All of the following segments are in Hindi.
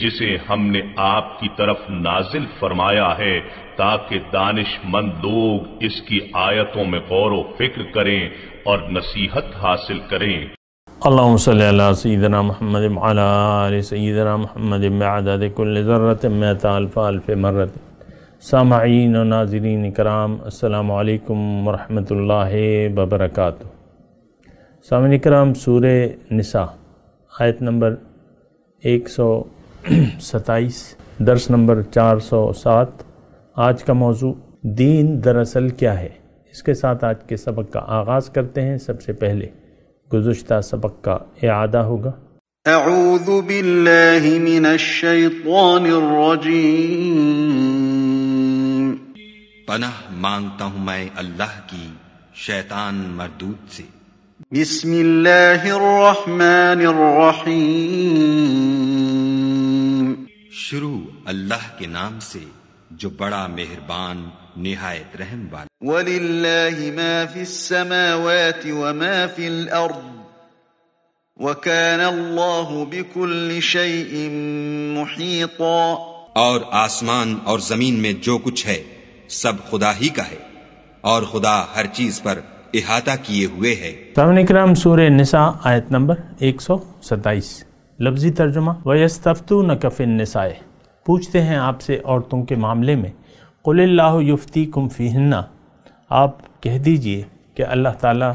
जिसे हमने आपकी तरफ नाजिल फरमाया है ताकि दानिशमंद लोग इसकी आयतों में गौर व फिक्र करें और नसीहत हासिल करें अल्लाह सैदना महमद सैदना महमद अदादकुल्लरत मरत सामीन नाजरीन कराम अल्लाम वरहमल वबरक सामिन कराम सूर निसा आयत नंबर एक सौ सताईस दर्स नंबर सात आज का मौजू दीन दरअसल क्या है इसके साथ आज के सबक का आगाज़ करते हैं सबसे पहले गुजशत सबक का अदा होगा पनह पनाह मांगता हूँ मैं अल्लाह की शैतान मरदूत से बिस्मिल्लाहिर्रहमानिर्रहीम शुरू अल्लाह के नाम से जो बड़ा मेहरबान निहायत रहम वाला और आसमान और जमीन में जो कुछ है सब खुदा ही का है और खुदा हर चीज पर इहाता किए हुए है सामने कराम सूर्य निशा आयत नंबर एक सौ सत्ताईस लफ्ज़ी तर्जुमा वयस्तफ़तु न कफ़िन नसाए पूछते हैं आपसे औरतों के मामले में कुल्लाफ्ती युफ्ती कुमफ़ीना आप कह दीजिए कि अल्लाह ताला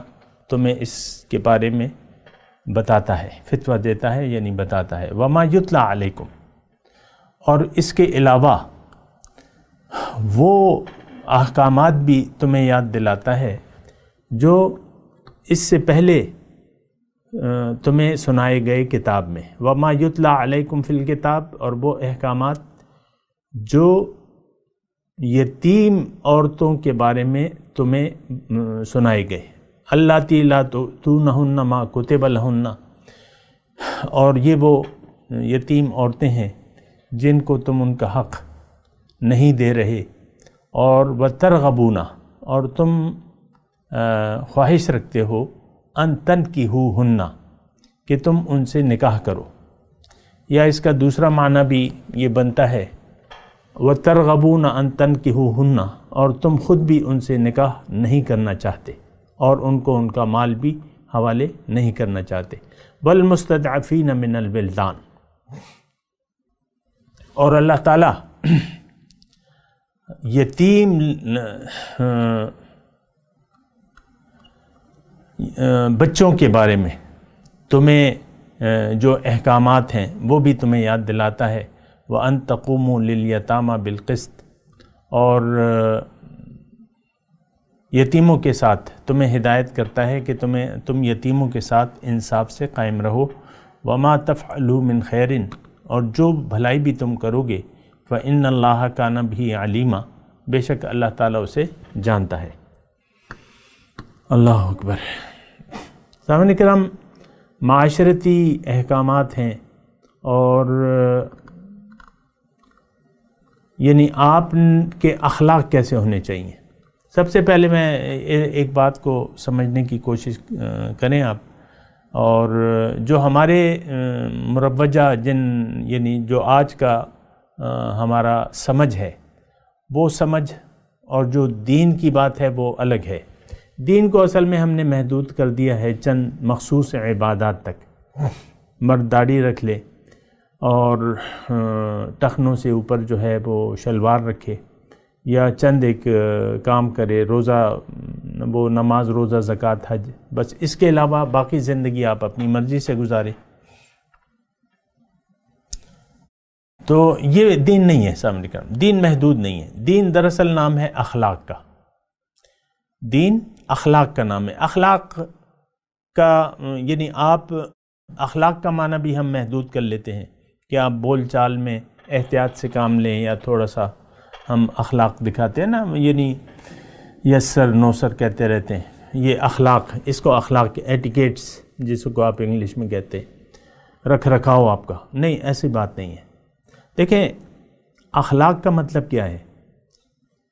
तुम्हें इसके बारे में बताता है फितवा देता है यानी बताता है वमा युतला और इसके अलावा वो अहकाम भी तुम्हें याद दिलाता है जो इससे पहले तुम्हें सुनाए गए किताब में वमा युतला अलैकुम फिल किताब और वो अहकाम जो यतीम औरतों के बारे में तुम्हें सुनाए गए अल्लाह तीला तो तू नहुन्ना माँ कुतब लहुन्ना और ये वो यतीम औरतें हैं जिनको तुम उनका हक़ नहीं दे रहे और व तरगबूना और तुम ख्वाहिश रखते हो तन की हु हुन्ना कि तुम उनसे निकाह करो या इसका दूसरा माना भी ये बनता है व तरगबू न अनतन की हु हुन्ना और तुम खुद भी उनसे निकाह नहीं करना चाहते और उनको उनका माल भी हवाले नहीं करना चाहते बल मुस्तफ़ी न मिनलबिल्दान और अल्लाह ताला यतीम बच्चों के बारे में तुम्हें जो अहकाम हैं वो भी तुम्हें याद दिलाता है व अन तकुम लिलयतामा बिलकस्त और यतीमों के साथ तुम्हें हिदायत करता है कि तुम्हें तुम यतीमों के साथ इंसाफ से कायम रहो वमा तफ़लू मिन खैरिन और जो भलाई भी तुम करोगे व इन अल्लाह का न भी आलिमा बेशक अल्लाह ताला उसे जानता है अल्लाह अकबर सामान कराम माशरती अहकाम हैं और यानी आप के अखलाक कैसे होने चाहिए सबसे पहले मैं एक बात को समझने की कोशिश करें आप और जो हमारे मुरवजा जिन यानी जो आज का हमारा समझ है वो समझ और जो दीन की बात है वो अलग है दीन को असल में हमने महदूद कर दिया है चंद मखसूस इबादत तक मर्दाड़ी रख ले और टखनों से ऊपर जो है वो शलवार रखे या चंद एक काम करे रोज़ा वो नमाज रोज़ा ज़क़़त हज बस इसके अलावा बाकी ज़िंदगी आप अपनी मर्ज़ी से गुजारें तो ये दीन नहीं है सामने करम दीन महदूद नहीं है दीन दरअसल नाम है अखलाक का दीन अखलाक का नाम है अखलाक का यानी आप अखलाक का माना भी हम महदूद कर लेते हैं कि आप बोल चाल में एहतियात से काम लें या थोड़ा सा हम अखलाक दिखाते हैं ना यानी यसर सर कहते रहते हैं ये अखलाक इसको अखलाक एटिकेट्स जिसको आप इंग्लिश में कहते हैं रख रखाव आपका नहीं ऐसी बात नहीं है देखें अखलाक का मतलब क्या है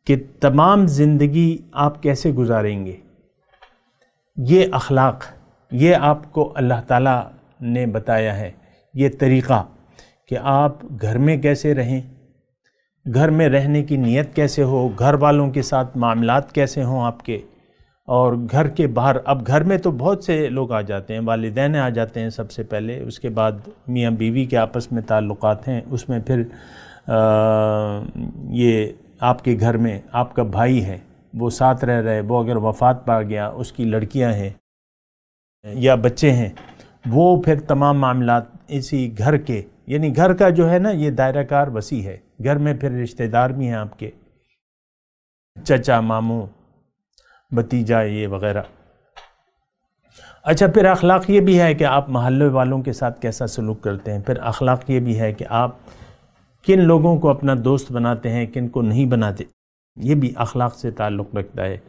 कि तमाम ज़िंदगी आप कैसे गुजारेंगे ये अखलाक ये आपको अल्लाह ताला ने बताया है ये तरीक़ा कि आप घर में कैसे रहें घर में रहने की नीयत कैसे हो घर वालों के साथ मामलात कैसे हों आपके और घर के बाहर अब घर में तो बहुत से लोग आ जाते हैं वालदेन आ जाते हैं सबसे पहले उसके बाद मियाँ बीवी के आपस में ताल्लुक़ात हैं उसमें फिर आ, ये आपके घर में आपका भाई है वो साथ रह रहे वो अगर वफात पा गया उसकी लड़कियां हैं या बच्चे हैं वो फिर तमाम मामला इसी घर के यानी घर का जो है ना ये दायराकार वसी है घर में फिर रिश्तेदार भी हैं आपके चचा मामू भतीजा ये वगैरह अच्छा फिर अखलाक ये भी है कि आप महल्ले वालों के साथ कैसा सलूक करते हैं फिर अखलाक ये भी है कि आप किन लोगों को अपना दोस्त बनाते हैं किन को नहीं बनाते ये भी अखलाक से ताल्लुक़ रखता है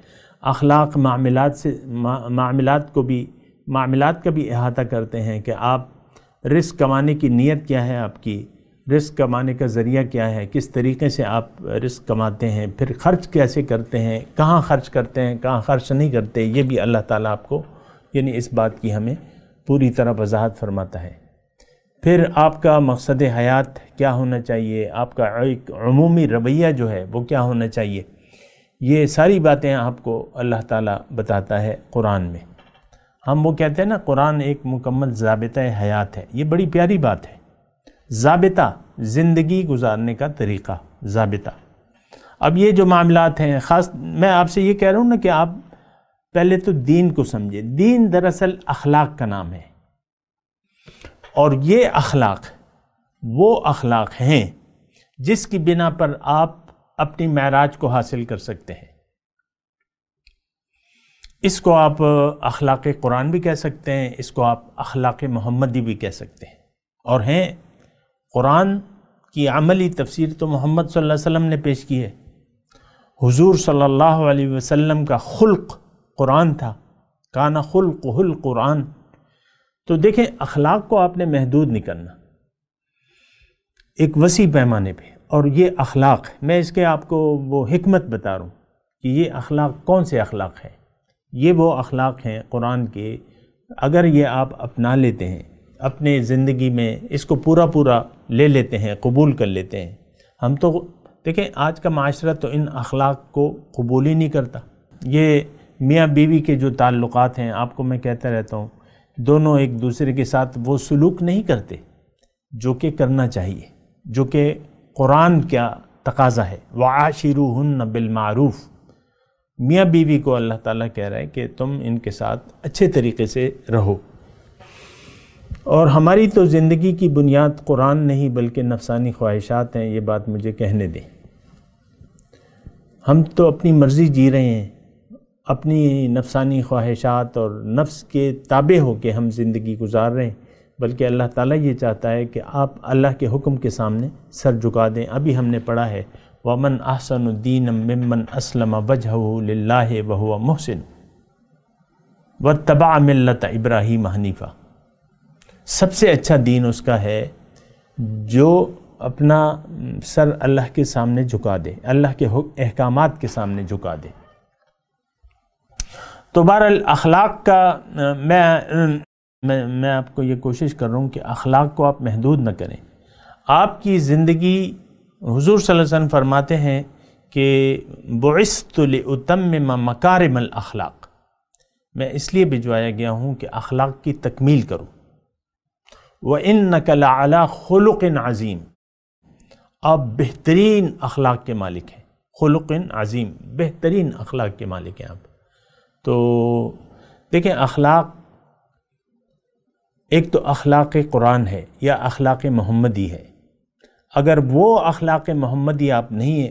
अखलाक मामलात से मामलात को भी मामलात का भी अहाता करते हैं कि आप रिस्क कमाने की नीयत क्या है आपकी रिस्क कमाने का ज़रिया क्या है किस तरीके से आप रिस्क कमाते हैं फिर खर्च कैसे करते हैं कहाँ खर्च करते हैं कहाँ खर्च नहीं करते ये भी अल्लाह ताला आपको यानी इस बात की हमें पूरी तरह वजाहत फरमाता है फिर आपका मकसद हयात क्या होना चाहिए आपका एक अमूमी रवैया जो है वो क्या होना चाहिए ये सारी बातें आपको अल्लाह ताला बताता है कुरान में हम वो कहते हैं ना कुरान एक मुकम्मल ज़ाबता हयात है ये बड़ी प्यारी बात है ज़ाबता ज़िंदगी गुजारने का तरीक़ा ज़ाबता अब ये जो मामलात हैं ख़ास मैं आपसे ये कह रहा हूँ ना कि आप पहले तो दीन को समझें दीन दरअसल अखलाक का नाम है और ये अखलाक वो अखलाक हैं जिसकी बिना पर आप अपनी महराज को हासिल कर सकते हैं इसको आप अखलाक कुरान भी कह सकते हैं इसको आप अखलाक मोहम्मदी भी कह सकते हैं और हैं कुरान की अमली तफसीर तो मोहम्मद सल्लल्लाहु वसल्लम ने पेश की है हुजूर सल्लल्लाहु अलैहि वसल्लम का खुल्क कुरान था काना खुल्क हुल कुरान तो देखें अखलाक को आपने महदूद नहीं करना एक वसी पैमाने पे और ये अखलाक मैं इसके आपको वो हमत बता रहा हूँ कि ये अखलाक कौन से अखलाक हैं ये वो अखलाक हैं कुरान के अगर ये आप अपना लेते हैं अपने ज़िंदगी में इसको पूरा पूरा ले लेते हैं कबूल कर लेते हैं हम तो देखें आज का माशरा तो इन अखलाक को कबूल ही नहीं करता ये मियाँ बीवी के जो ताल्लुक़ात हैं आपको मैं कहता रहता हूँ दोनों एक दूसरे के साथ वो सलूक नहीं करते जो कि करना चाहिए जो कि कुरान का तकाजा है व आशिरू हन बिलमारूफ़ मियाँ बीवी को अल्लाह ताला कह रहा है कि तुम इनके साथ अच्छे तरीके से रहो और हमारी तो ज़िंदगी की बुनियाद कुरान नहीं बल्कि नफसानी ख्वाहिशात हैं ये बात मुझे कहने दें हम तो अपनी मर्ज़ी जी रहे हैं अपनी नफसानी ख्वाहिशात और नफ्स के ताबे हो के हम ज़िंदगी गुजार रहे हैं बल्कि अल्लाह ताला ये चाहता है कि आप अल्लाह के हुक्म के सामने सर झुका दें अभी हमने पढ़ा है वमन आहसनुद्दीन ममन असलम वजह वह मोहसिन व तबा मिलत इब्राहिम हनीफ़ा सबसे अच्छा दीन उसका है जो अपना सर अल्लाह के सामने झुका दे अल्लाह के अहकाम के सामने झुका दे तो बहर अखलाक का मैं मैं मैं आपको ये कोशिश कर रहा हूँ कि अखलाक को आप महदूद न करें आपकी ज़िंदगी हजूर वसल्लम फरमाते हैं कि उतम मकार मकारम अखलाक मैं इसलिए भिजवाया गया हूँ कि अखलाक की तकमील करूँ व इन नकल अला खलुक अज़ीम आप बेहतरीन अखलाक के मालिक हैं खलुक अज़ीम बेहतरीन अखलाक के मालिक हैं आप तो देखें अखलाक एक तो अखलाक कुरान है या अखलाक मोहम्मदी है अगर वो अखलाक मोहम्मदी आप नहीं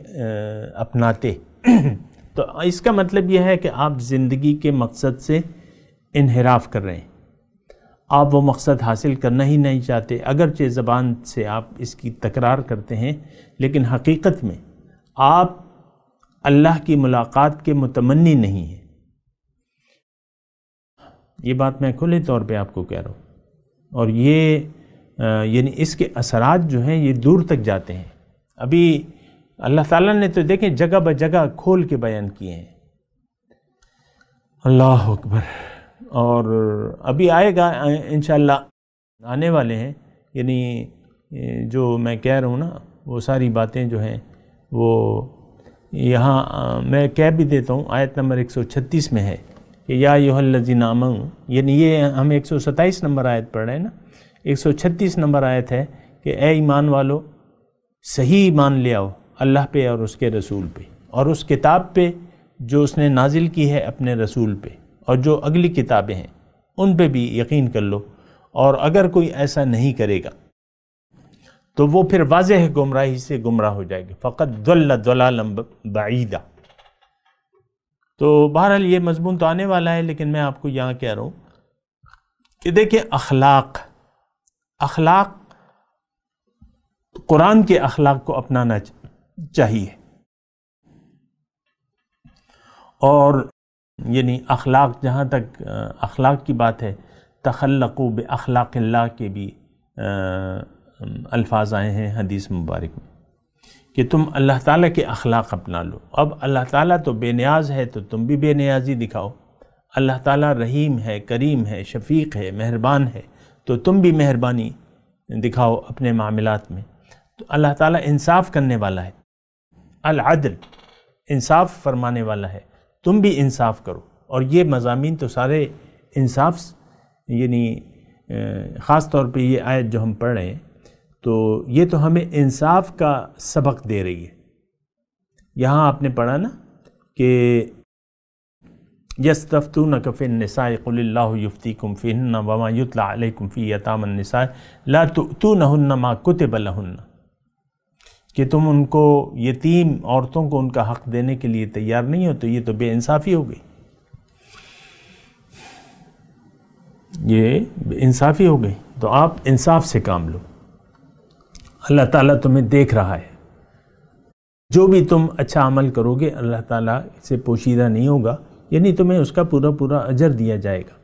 अपनाते तो इसका मतलब यह है कि आप ज़िंदगी के मकसद से इनहराफ कर रहे हैं आप वो मकसद हासिल करना ही नहीं चाहते अगरचे ज़बान से आप इसकी तकरार करते हैं लेकिन हकीकत में आप अल्लाह की मुलाकात के मुतमनी नहीं हैं ये बात मैं खुले तौर पे आपको कह रहा हूँ और ये यानी इसके असरात जो हैं ये दूर तक जाते हैं अभी अल्लाह ताला ने तो देखें जगह ब जगह खोल के बयान किए हैं अल्लाह अकबर और अभी आएगा इन आने वाले हैं यानी जो मैं कह रहा हूँ ना वो सारी बातें जो हैं वो यहाँ मैं कह भी देता हूँ आयत नंबर 136 में है कि या योहल्लजी नामंग यानी ये हम एक नंबर आयत पढ़ रहे हैं ना एक नंबर आयत है कि ए ईमान वालो सही ईमान ले आओ अल्लाह पे और उसके रसूल पे और उस किताब पे जो उसने नाजिल की है अपने रसूल पे और जो अगली किताबें हैं उन पे भी यकीन कर लो और अगर कोई ऐसा नहीं करेगा तो वो फिर वाजह गुमराही से गुमराह हो जाएगी फ़कत दल्ला दलालम बाईदा तो बहरहाल ये मजमून तो आने वाला है लेकिन मैं आपको यहाँ कह रहा हूँ कि देखिए अखलाक अखलाक कुरान के अखलाक को अपनाना चाहिए और यानी अखलाक जहाँ तक अखलाक की बात है तखलकू बखलाक के भी अल्फाज आए हैं हदीस मुबारक में कि तुम अल्लाह ताला के अखलाक अपना लो अब अल्लाह ताला तो बेनियाज है तो तुम भी बेनियाजी दिखाओ अल्लाह ताला रहीम है करीम है शफीक है मेहरबान है तो तुम भी मेहरबानी दिखाओ अपने मामलात में तो अल्लाह ताला इंसाफ करने वाला है अलदल इंसाफ फरमाने वाला है तुम भी इंसाफ करो और ये मजामी तो सारे इंसाफ यानी ख़ास तौर पर ये आयत जो हम पढ़ रहे हैं तो ये तो हमें इंसाफ का सबक दे रही है यहाँ आपने पढ़ा ना कि यस्तफ़तू न कफ़िन नसाक़ल्ला युफ़ी कुमफ़िन वमा यतामन यतामनसा ला तो नहन्न माँ कुतबलहन्न कि तुम उनको यतीम औरतों को उनका हक़ देने के लिए तैयार नहीं हो तो ये तो बेइंसाफ़ी हो गई ये इंसाफ़ी हो गई तो आप इंसाफ से काम लो अल्लाह ताला तुम्हें देख रहा है जो भी तुम अच्छा अमल करोगे अल्लाह ताला इसे पोशीदा नहीं होगा यानी तुम्हें उसका पूरा पूरा अजर दिया जाएगा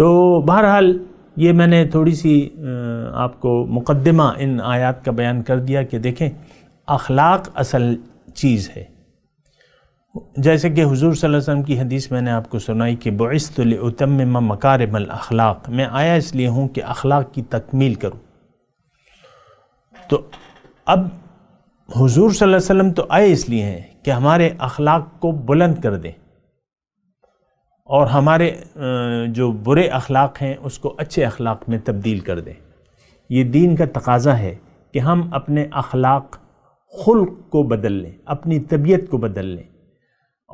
तो बहरहाल ये मैंने थोड़ी सी आपको मुकदमा इन आयात का बयान कर दिया कि देखें अखलाक असल चीज़ है जैसे कि हुजूर सल्लल्लाहु अलैहि वसल्लम की हदीस मैंने आपको सुनाई कि बुस्तम मकारमल अखलाक मैं आया इसलिए हूँ कि अखलाक की तकमील करूँ तो अब हुजूर सल्लल्लाहु अलैहि वसल्लम तो आए इसलिए हैं कि हमारे अखलाक को बुलंद कर दें और हमारे जो बुरे अखलाक हैं उसको अच्छे अखलाक में तब्दील कर दें ये दीन का तकाजा है कि हम अपने अखलाक खुल को बदल लें अपनी तबीयत को बदल लें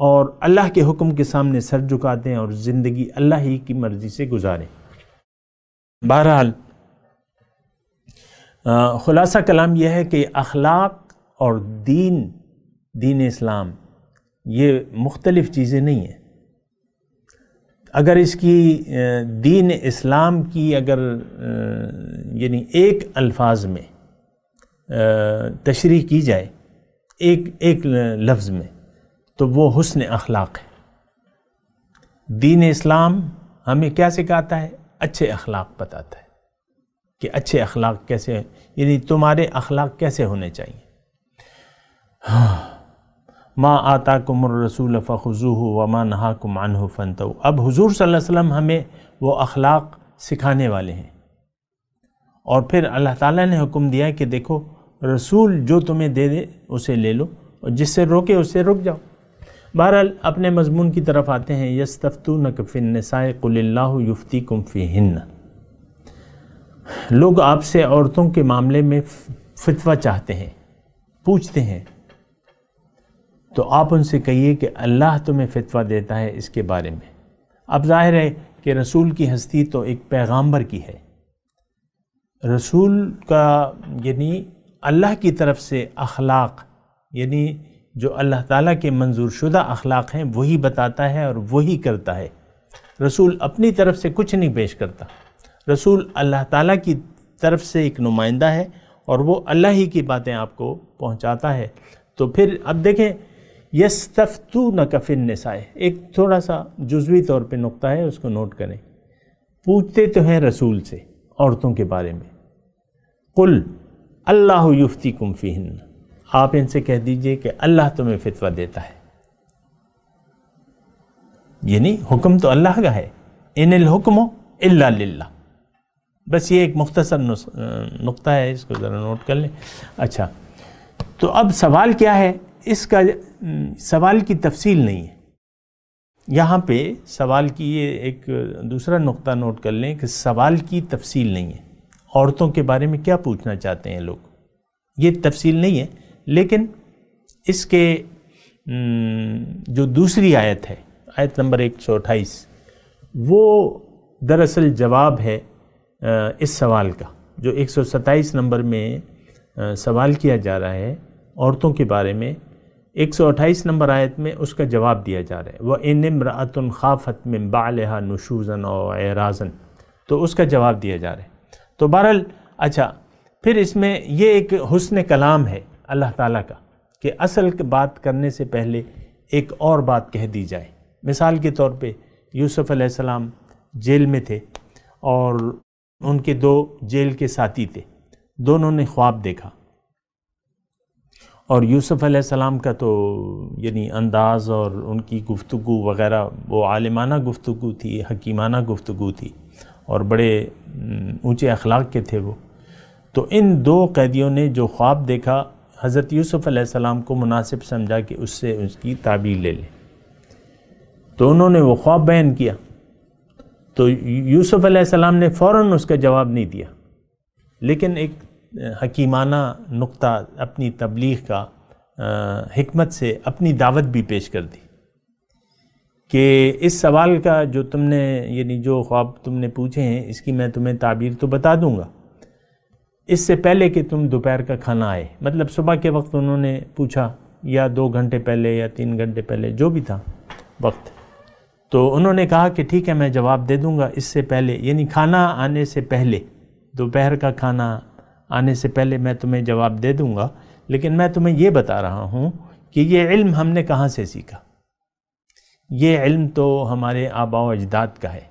और अल्लाह के हुक्म के सामने सर झुकाते हैं और ज़िंदगी अल्लाह ही की मर्ज़ी से गुजारें बहरहाल ख़ुलासा कलाम यह है कि अखलाक और दीन दीन इस्लाम ये मुख्तलिफ़ चीज़ें नहीं हैं अगर इसकी दीन इस्लाम की अगर यानी एक अल्फाज में तशरी की जाए एक एक लफ्ज़ में तो वो हुसन अखलाक है दीन इस्लाम हमें क्या सिखाता है अच्छे अखलाक बताता है कि अच्छे अखलाक कैसे यानी तुम्हारे अखलाक कैसे होने चाहिए हाँ। माँ आता कुमर रसूल फ़ुजू व माँ नहा कुमान हो तो अब हजूर सल्लम हमें वो अखलाक सिखाने वाले हैं और फिर अल्लाह ताला ने हुक्म दिया कि देखो रसूल जो तुम्हें दे दे उसे ले लो और जिससे रोके उससे रुक जाओ बहरहाल अपने मजमून की तरफ आते हैं यस्तफ़तू नकफ़िनसाए कुल्ला युफ्ती कुम्फ़ी हिन्न लोग आपसे औरतों के मामले में फतवा चाहते हैं पूछते हैं तो आप उनसे कहिए कि अल्लाह तुम्हें फतवा देता है इसके बारे में अब जाहिर है कि रसूल की हस्ती तो एक पैगाम्बर की है रसूल का यानी अल्लाह की तरफ से अखलाक यानी जो अल्लाह ताला के मंजूर शुदा अखलाक हैं वही बताता है और वही करता है रसूल अपनी तरफ से कुछ नहीं पेश करता रसूल अल्लाह ताला की तरफ से एक नुमाइंदा है और वो अल्लाह ही की बातें आपको पहुंचाता है तो फिर अब देखें यस्तफ़तू न कफिन नसाए एक थोड़ा सा जुजवी तौर पर नुकता है उसको नोट करें पूछते तो हैं रसूल से औरतों के बारे में कुल अल्लाह युफ्ती कुम्फ़ी फ़िहन्ना आप इनसे कह दीजिए कि अल्लाह तुम्हें फितवा देता है यानी हुक्म तो अल्लाह का है इन हुक्म इल्ला लिल्ला बस ये एक मुख्तसर नुकता है इसको ज़रा नोट कर लें अच्छा तो अब सवाल क्या है इसका सवाल की तफसील नहीं है यहाँ पे सवाल की ये एक दूसरा नुकता नोट कर लें कि सवाल की तफसील नहीं है औरतों के बारे में क्या पूछना चाहते हैं लोग ये तफसील नहीं है लेकिन इसके जो दूसरी आयत है आयत नंबर एक सौ अट्ठाईस वो दरअसल जवाब है इस सवाल का जो एक सौ सत्ताईस नंबर में सवाल किया जा रहा है औरतों के बारे में 128 नंबर आयत में उसका जवाब दिया जा रहा है वह इन इमरातन खाफत में बालहा नशूज़न और एराजन तो उसका जवाब दिया जा रहा है तो बहरहाल अच्छा फिर इसमें ये एक हसन कलाम है अल्लाह ताला का कि असल बात करने से पहले एक और बात कह दी जाए मिसाल के तौर पे यूसुफ अलैहिस्सलाम जेल में थे और उनके दो जेल के साथी थे दोनों ने ख्वाब देखा और यूसुफ अलैहिस्सलाम का तो यानी अंदाज़ और उनकी गुफ्तु वगैरह वो आलिमाना गुफ्तु थी हकीमाना गुफ्तु थी और बड़े ऊंचे अखलाक के थे वो तो इन दो कैदियों ने जो ख्वाब देखा हज़रत यूसुफ़ को मुनासिब समझा कि उससे उसकी ताबीर ले लें तो उन्होंने वो ख्वाब बयान किया तो यूसुफ़ ने फ़ौर उसका जवाब नहीं दिया लेकिन एक हकीमाना नुक़ा अपनी तबलीग का हमत से अपनी दावत भी पेश कर दी कि इस सवाल का जो तुमने यानी जो ख्वाब तुमने पूछे हैं इसकी मैं तुम्हें ताबीर तो बता दूँगा इससे पहले कि तुम दोपहर का खाना आए मतलब सुबह के वक्त उन्होंने पूछा या दो घंटे पहले या तीन घंटे पहले जो भी था वक्त तो उन्होंने कहा कि ठीक है मैं जवाब दे दूंगा इससे पहले यानी खाना आने से पहले दोपहर का खाना आने से पहले मैं तुम्हें जवाब दे दूंगा लेकिन मैं तुम्हें ये बता रहा हूँ कि ये इल्म हमने कहाँ से सीखा ये इल्म तो हमारे आबाव अजदाद का है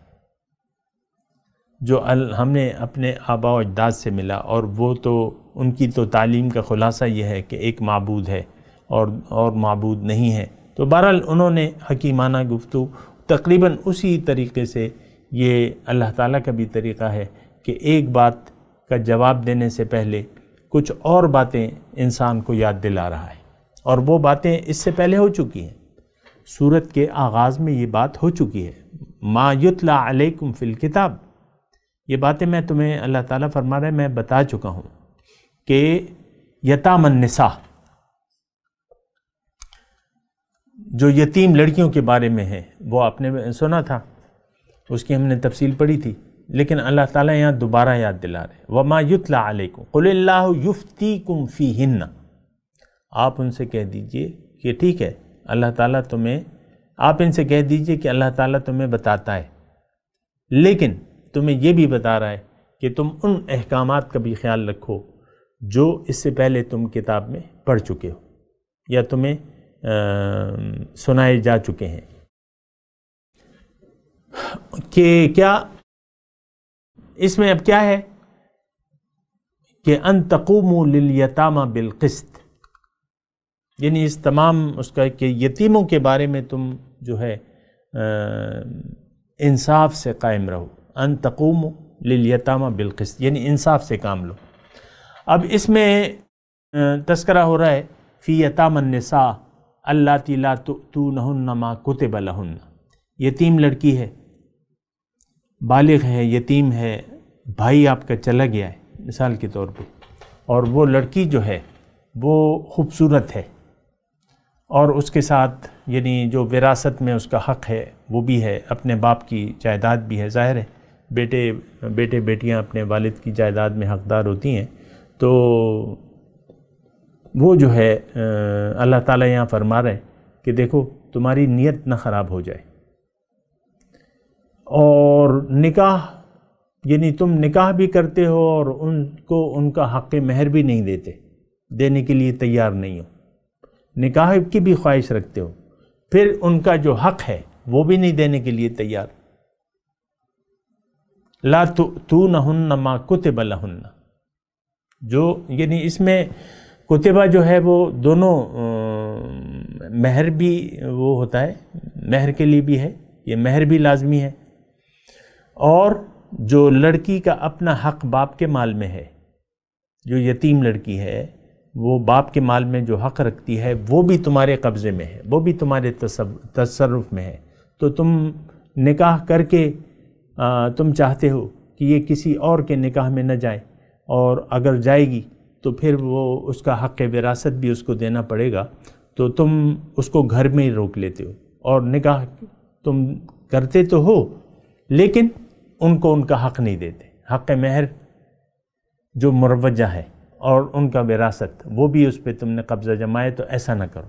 जो हमने अपने आबा अजदाद से मिला और वो तो उनकी तो तालीम का ख़ुलासा यह है कि एक मबूद है और और मबूद नहीं है तो बहरहाल उन्होंने हकीमाना गुफ्तु तकरीबन उसी तरीके से ये अल्लाह ताला का भी तरीक़ा है कि एक बात का जवाब देने से पहले कुछ और बातें इंसान को याद दिला रहा है और वो बातें इससे पहले हो चुकी हैं सूरत के आगाज़ में ये बात हो चुकी है मायुतला अलैकुम फ़िल किताब ये बातें मैं तुम्हें अल्लाह ताला फरमा रहा है मैं बता चुका हूँ कि यतामनसा जो यतीम लड़कियों के बारे में है वो आपने सुना था उसकी हमने तफसील पढ़ी थी लेकिन अल्लाह ताला यहाँ दोबारा याद दिला रहे वमा युतला अलैकुम युफ्ती कुम फ़ी हिन्ना आप उनसे कह दीजिए कि ठीक है अल्लाह ताला तुम्हें आप इनसे कह दीजिए कि अल्लाह ताला तुम्हें बताता है लेकिन तुम्हें यह भी बता रहा है कि तुम उन अहकाम का भी ख्याल रखो जो इससे पहले तुम किताब में पढ़ चुके हो या तुम्हें आ, सुनाए जा चुके हैं कि क्या इसमें अब क्या है कि अन तकूम लिलयतामा बिलकस्त यानी इस तमाम उसका कि यतीमों के बारे में तुम जो है इंसाफ से कायम रहो अन तकूम लिलयतामा बिलकस्त यानी इंसाफ से काम लो अब इसमें तस्करा हो रहा है फ़ी यतामनसा अल्ला तिला तो नहुन्नमा कुतब लहुन्ना यतीम लड़की है बालिग है यतीम है भाई आपका चला गया है मिसाल के तौर पे और वो लड़की जो है वो खूबसूरत है और उसके साथ यानी जो विरासत में उसका हक़ है वो भी है अपने बाप की जायदाद भी है ज़ाहिर है बेटे बेटे बेटियां अपने वालिद की जायदाद में हकदार होती हैं तो वो जो है अल्लाह ताला यहाँ फरमा रहे हैं कि देखो तुम्हारी नीयत ना ख़राब हो जाए और निकाह यानी तुम निकाह भी करते हो और उनको उनका हक़ महर भी नहीं देते देने के लिए तैयार नहीं हो निकाह की भी ख्वाहिश रखते हो फिर उनका जो हक़ है वो भी नहीं देने के लिए तैयार ला तू न माँ कुतब लहन्न जो यानी इसमें कुतबा जो है वो दोनों महर भी वो होता है महर के लिए भी है ये महर भी लाजमी है और जो लड़की का अपना हक बाप के माल में है जो यतीम लड़की है वो बाप के माल में जो हक रखती है वो भी तुम्हारे कब्ज़े में है वो भी तुम्हारे तसरफ में है तो तुम निकाह करके तुम चाहते हो कि ये किसी और के निकाह में न जाए और अगर जाएगी तो फिर वो उसका हक़ विरासत भी उसको देना पड़ेगा तो तुम उसको घर में ही रोक लेते हो और निकाह तुम करते तो हो लेकिन उनको उनका हक़ नहीं देते हक़ महर जो मुरवजा है और उनका विरासत वो भी उस पर तुमने कब्ज़ा जमाया तो ऐसा ना करो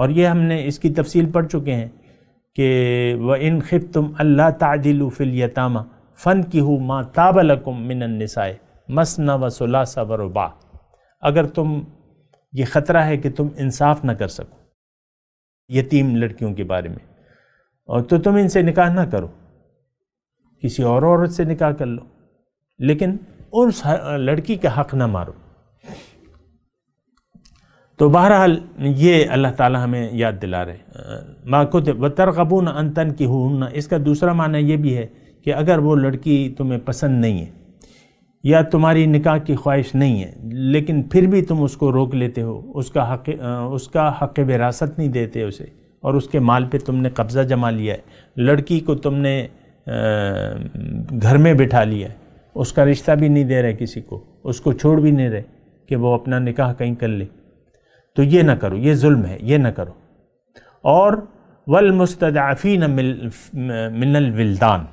और ये हमने इसकी तफसील पढ़ चुके हैं कि व इन खिब तुम अल्लाह तादिल फ़िल यतामा फ़न की हो माँ ताबलकुम मिनसाए मसना व सुला सबर बा अगर तुम ये ख़तरा है कि तुम इंसाफ ना कर सको यतीम लड़कियों के बारे में और तो तुम इनसे निकाह ना करो किसी और औरत से निकाह कर लो लेकिन उस लड़की का हक़ ना मारो तो बहरहाल ये अल्लाह ताला हमें याद दिला रहे माँ माकुत बतरकबून अनतन की हूँ इसका दूसरा माना ये भी है कि अगर वो लड़की तुम्हें पसंद नहीं है या तुम्हारी निकाह की ख्वाहिश नहीं है लेकिन फिर भी तुम उसको रोक लेते हो उसका हक उसका हक विरासत नहीं देते उसे और उसके माल पे तुमने कब्ज़ा जमा लिया है लड़की को तुमने घर में बिठा लिया है उसका रिश्ता भी नहीं दे रहे किसी को उसको छोड़ भी नहीं रहे कि वो अपना निकाह कहीं कर ले तो ये ना करो ये जुल्म है ये ना करो और वल मुस्तदाफ़ी मिल मिनल विल्दान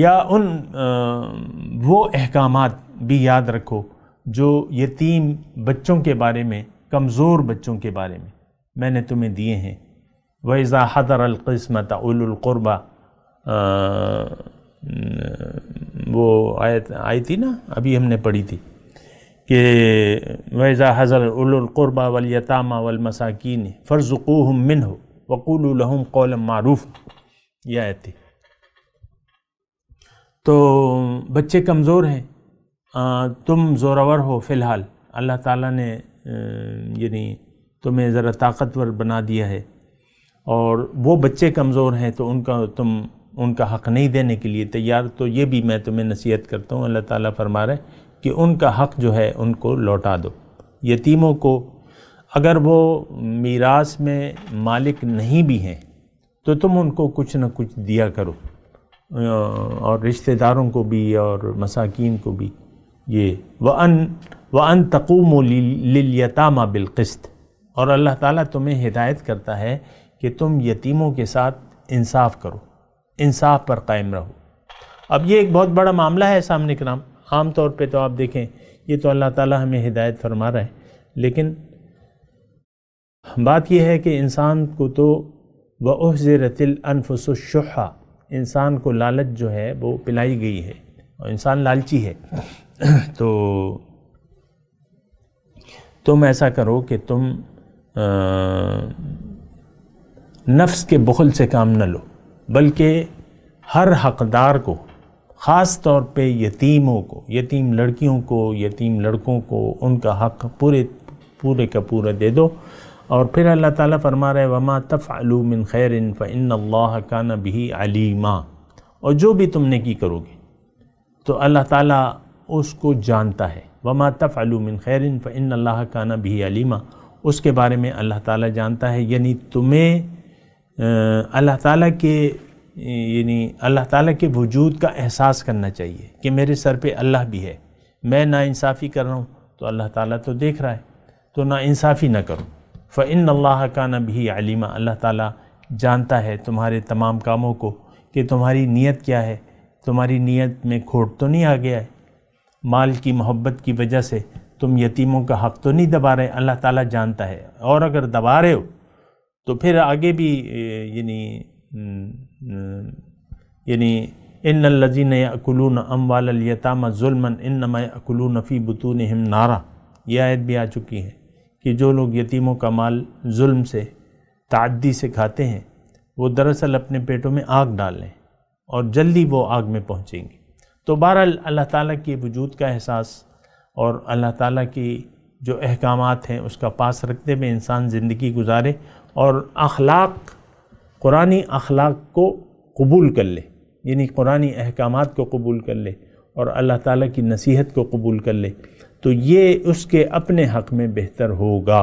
या उन वो अहकाम भी याद रखो जो यतीम बच्चों के बारे में कमज़ोर बच्चों के बारे में मैंने तुम्हें दिए हैं वज़ा हदर अलकस्मत उलक़ुरबा वो आयत आई थी ना अभी हमने पढ़ी थी कि वैज़ा हज़र उलक़ुरबा वलयतामा वलमसाकिन फ़र्ज़ुक़ूहम मिन हो वक़ूल लहम कौल मारूफ़ यह आयत थी तो बच्चे कमज़ोर हैं तुम ज़ोरावर हो फ़िलहाल अल्लाह ताला ने यानी तुम्हें ज़रा ताकतवर बना दिया है और वो बच्चे कमज़ोर हैं तो उनका तुम उनका हक़ नहीं देने के लिए तैयार तो ये भी मैं तुम्हें नसीहत करता हूँ अल्लाह ताला फरमा रहे कि उनका हक़ जो है उनको लौटा दो यतीमों को अगर वो मीरास में मालिक नहीं भी हैं तो तुम उनको कुछ ना कुछ दिया करो और रिश्तेदारों को भी और मसाकिन को भी ये व अन व अन तकूम लिलयतामा बिलकस्त और अल्लाह ताला तुम्हें हिदायत करता है कि तुम यतीमों के साथ इंसाफ करो इंसाफ पर कायम रहो अब ये एक बहुत बड़ा मामला है सामने के नाम आम तौर पे तो आप देखें ये तो अल्लाह ताला हमें हिदायत फरमा रहा है लेकिन बात यह है कि इंसान को तो रतिल अनफसुशहा इंसान को लालच जो है वो पिलाई गई है और इंसान लालची है तो तुम ऐसा करो कि तुम आ, नफ्स के बखल से काम न लो बल्कि हर हकदार को ख़ास तौर पे यतीमों को यतीम लड़कियों को यतीम लड़कों को उनका हक़ पूरे पूरे का पूरा दे दो और फिर अल्लाह ताला फरमा रहे वमा तफ़ालू मिन खैर फ़िन अल्लाह का नबी अलीमा और जो भी तुमने की करोगे तो अल्लाह ताला उसको जानता है वमा तफ़ालू मिन खैर इन अल्लाह का नबी अलीमा उसके बारे में अल्लाह ताला जानता है यानी तुम्हें अल्लाह ताला के यानी अल्लाह ताला के वजूद का एहसास करना चाहिए कि मेरे सर पे अल्लाह भी है मैं ना इंसाफ़ी कर रहा हूँ तो अल्लाह ताला तो देख रहा है तो ना इंसाफ़ी ना करूँ फ़िन अल्लाह का न भी आलिमा अल्लाह ताला जानता है तुम्हारे तमाम कामों को कि तुम्हारी नीयत क्या है तुम्हारी नीयत में खोट तो नहीं आ गया है माल की मोहब्बत की वजह से तुम यतीमों का हक़ तो नहीं दबा रहे अल्लाह ताला जानता है और अगर दबा रहे हो तो फिर आगे भी यानी हम्म, यानी इन लजीन यकुलून अम वालतामा जुलमन इन नमकुलून फ़ी बतून हम नारा ये आयत भी आ चुकी है कि जो लोग यतीमों का माल जुल्म से तादी से खाते हैं वो दरअसल अपने पेटों में आग डालें और जल्दी वो आग में पहुँचेंगे तो बहरहाल अल्लाह ताली के वजूद का एहसास और अल्लाह ताली की जो अहकाम हैं उसका पास रखते हुए इंसान ज़िंदगी गुजारे और अखलाक कुरानी अखलाक को कबूल कर ले यानी कुरानी अहकाम को कबूल कर ले और अल्लाह ताला की नसीहत को कबूल कर ले तो ये उसके अपने हक़ में बेहतर होगा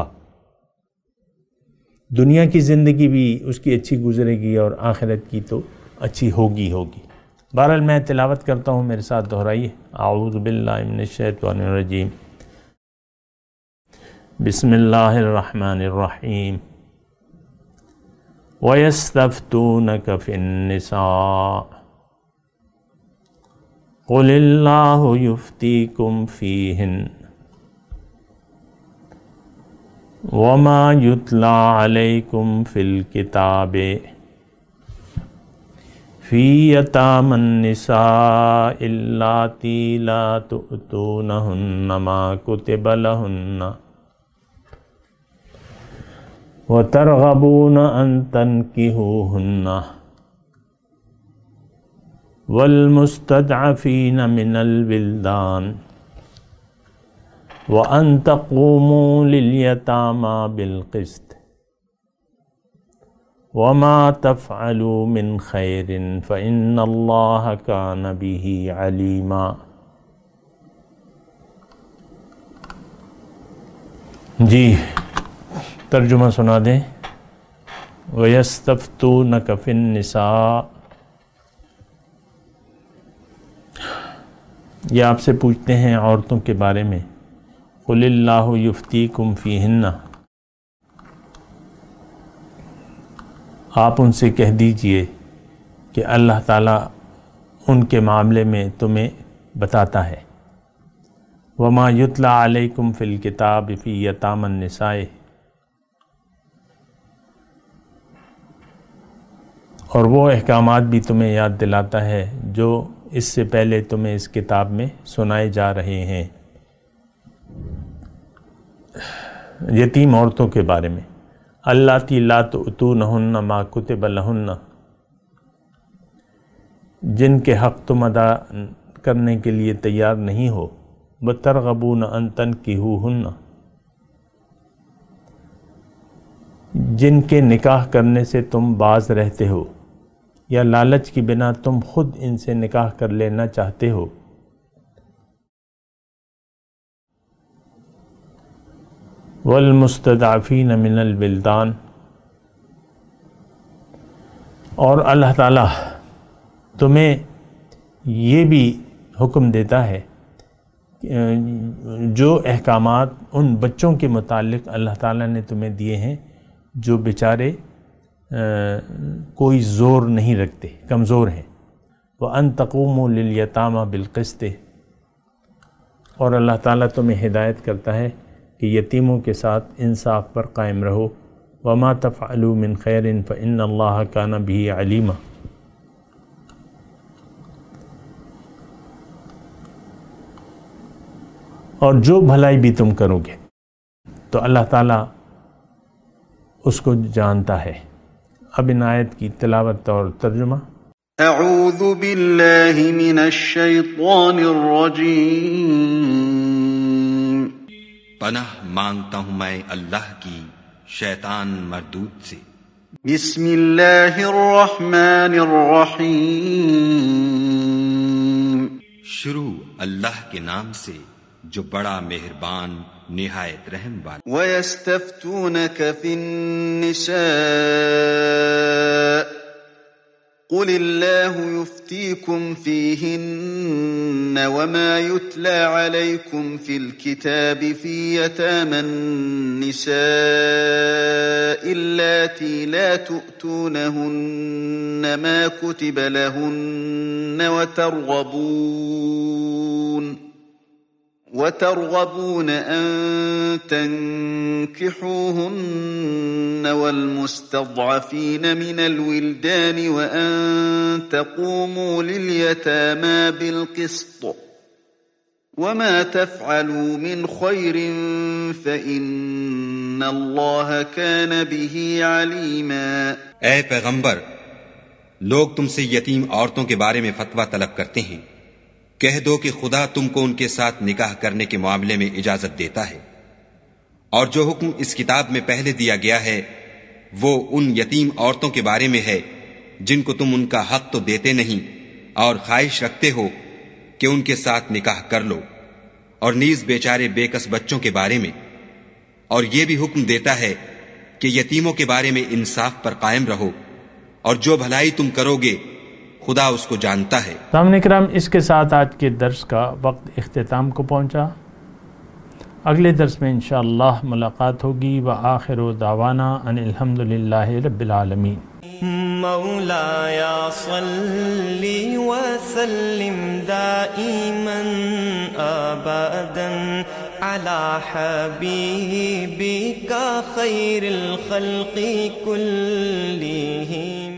दुनिया की ज़िंदगी भी उसकी अच्छी गुजरेगी और आखिरत की तो अच्छी होगी होगी बहरहाल मैं तिलावत करता हूँ मेरे साथ दोहराइए आउज़बिल्लाशैतरजीम बसमीम वयस्तून कफिनसा युफ्ती कुम फ़ीहिन वमा युतला अलैकुम फ़िल किताब फ़ी यतामनसा इल्लाती ला तुतूनहुन्न मा कुतिबलहुन्ना وترغبون أن تنكهوهن والمستضعفين من البلدان وأن تقوموا لليتامى بالقسط وما تفعلوا من خير فإن الله كان به عليما جي तर्जुमा सुना दें वयस्तफ़ न कफ़िन निसा ये आपसे पूछते हैं औरतों के बारे में खुल्ला युफ्ती कुम्फी हिन्ना आप उनसे कह दीजिए कि अल्लाह ताला उनके मामले में तुम्हें बताता है वमा युतला अलैकुम फ़िल किताब फ़ी यतामन निसाए और वो अहकाम भी तुम्हें याद दिलाता है जो इससे पहले तुम्हें इस किताब में सुनाए जा रहे हैं यतीम औरतों के बारे में अल्लाह ती लात उतू नहन्ना माकुत बलहन्ना जिनके हक़ तुम अदा करने के लिए तैयार नहीं हो ब न अनतन की हुन्ना जिनके निकाह करने से तुम बाज रहते हो या लालच की बिना तुम खुद इनसे निकाह कर लेना चाहते हो वलमस्तफ़ीन मिनल बिल्दान और अल्लाह ताला तुम्हें ये भी हुक्म देता है जो अहकाम उन बच्चों के मुतालिक अल्लाह ताला ने तुम्हें दिए हैं जो बेचारे कोई ज़ोर नहीं रखते कमज़ोर हैं वह अन तकूम लिलतामा बिलकस्त और अल्लाह ताला तुम्हें हिदायत करता है कि यतीमों के साथ इंसाफ पर कायम रहो वमा तफ़लू मिन खैर फ़िन अल्लाह काना भी अलीमा और जो भलाई भी तुम करोगे तो अल्लाह ताला उसको जानता है अब इनायत की तलावत और तर्जुमा أعوذ بالله من الشيطان الرجيم पनाह मांगता हूँ मैं अल्लाह की शैतान मरदूद से بسم الله الرحمن الرحيم शुरू अल्लाह के नाम से जो बड़ा मेहरबान निहायत रहम वाला ويستفتونك في النساء قل الله يفتيكم فيهن وما يتلى عليكم في الكتاب في يتامى النساء اللاتي لا تؤتونهن ما كتب لهن وترغبون وترغبون أن تنكحوهن والمستضعفين من الولدان وأن تقوموا لليتامى بالقسط وما تفعلوا من خير فإن الله كان به عليما اے پیغمبر لوگ تم سے یتیم عورتوں کے بارے میں فتویٰ طلب کرتے ہیں कह दो कि खुदा तुमको उनके साथ निकाह करने के मामले में इजाजत देता है और जो हुक्म इस किताब में पहले दिया गया है वो उन यतीम औरतों के बारे में है जिनको तुम उनका हक तो देते नहीं और ख्वाहिश रखते हो कि उनके साथ निकाह कर लो और नीज बेचारे बेकस बच्चों के बारे में और यह भी हुक्म देता है कि यतीमों के बारे में इंसाफ पर कायम रहो और जो भलाई तुम करोगे खुदा उसको जानता है सामने कराम इसके साथ आज के दर्श का वक्त अख्ताम को पहुँचा अगले दर्स में इन मुलाकात होगी व आखिर दावाना अनिलहमदिल्ला रबालमीन مولاي صل وسلم دائما ابدا على حبيبك خير الخلق كلهم